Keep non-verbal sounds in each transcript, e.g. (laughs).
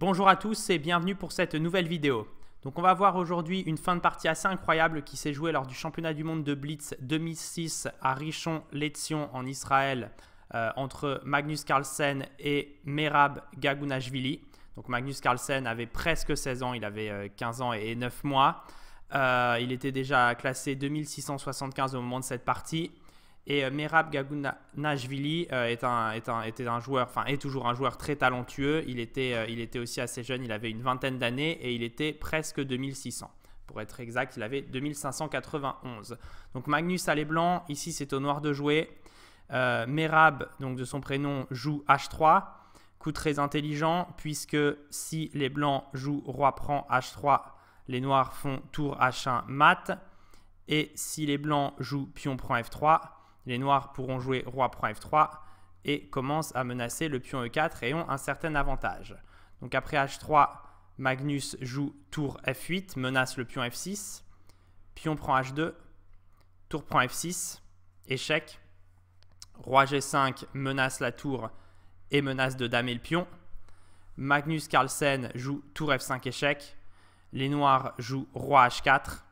Bonjour à tous et bienvenue pour cette nouvelle vidéo. Donc on va voir aujourd'hui une fin de partie assez incroyable qui s'est jouée lors du championnat du monde de Blitz 2006 à richon Lezion en Israël euh, entre Magnus Carlsen et Merab Gagunashvili. Donc Magnus Carlsen avait presque 16 ans, il avait 15 euh, ans et 9 mois. Euh, il était déjà classé 2675 au moment de cette partie. Et euh, Merab Gagunashvili euh, est était un joueur, est toujours un joueur très talentueux. Euh, il était, aussi assez jeune, il avait une vingtaine d'années et il était presque 2600. Pour être exact, il avait 2591. Donc Magnus a les blancs, ici c'est au noir de jouer. Merab, donc de son prénom, joue H3. Coup très intelligent puisque si les blancs jouent roi prend H3, les noirs font tour H1 mat. Et si les blancs jouent pion prend F3, les noirs pourront jouer roi prend f3 et commencent à menacer le pion e4 et ont un certain avantage. Donc après h3, Magnus joue tour f8, menace le pion f6, pion prend h2, tour prend f6, échec, roi g5 menace la tour et menace de damer le pion. Magnus Carlsen joue tour f5 échec, les noirs jouent roi h4,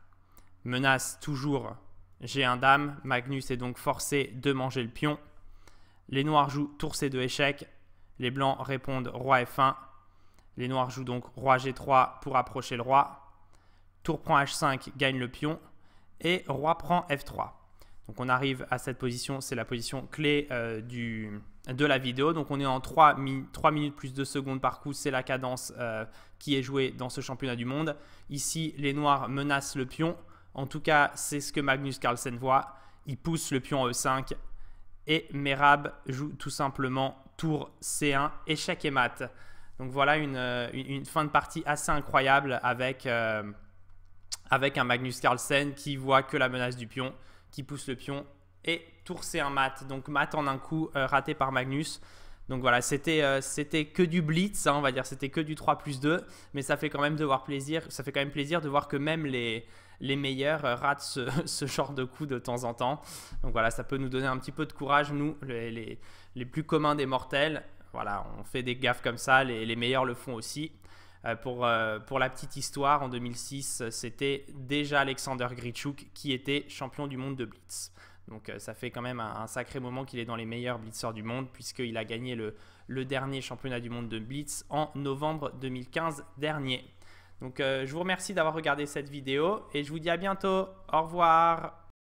menace toujours j'ai un dame, Magnus est donc forcé de manger le pion. Les noirs jouent tour C2 échec. Les blancs répondent roi F1. Les noirs jouent donc roi G3 pour approcher le roi. Tour prend H5, gagne le pion. Et roi prend F3. Donc on arrive à cette position, c'est la position clé euh, du, de la vidéo. Donc on est en 3, minutes plus 2 secondes par coup, c'est la cadence euh, qui est jouée dans ce championnat du monde. Ici, les noirs menacent le pion. En tout cas, c'est ce que Magnus Carlsen voit. Il pousse le pion E5 et Merab joue tout simplement tour C1, échec et mat. Donc voilà une, euh, fin de partie assez incroyable euh, avec, un Magnus Carlsen qui voit que la menace du pion, qui pousse le pion et tour C1 mat. Donc mat en un coup euh, raté par Magnus. Donc voilà, euh, c'était que du blitz, hein, on va dire, c'était que du 3 plus 2, mais ça fait quand même plaisir, ça fait quand même plaisir de voir que même les, meilleurs euh, ratent (laughs) ce, genre de coup de temps en temps. Donc voilà, ça peut nous donner un petit peu de courage, nous, les, plus communs des mortels. Voilà, on fait des gaffes comme ça, les, les meilleurs le font aussi. Euh, pour, pour la petite histoire, en 2006, c'était déjà Alexander Grichuk qui était champion du monde de Blitz. Donc euh, ça fait quand même un, sacré moment qu'il est dans les meilleurs blitzers du monde, puisqu'il a gagné le, le, dernier championnat du monde de blitz en novembre 2015 dernier. Donc euh, je vous remercie d'avoir regardé cette vidéo et je vous dis à bientôt. Au revoir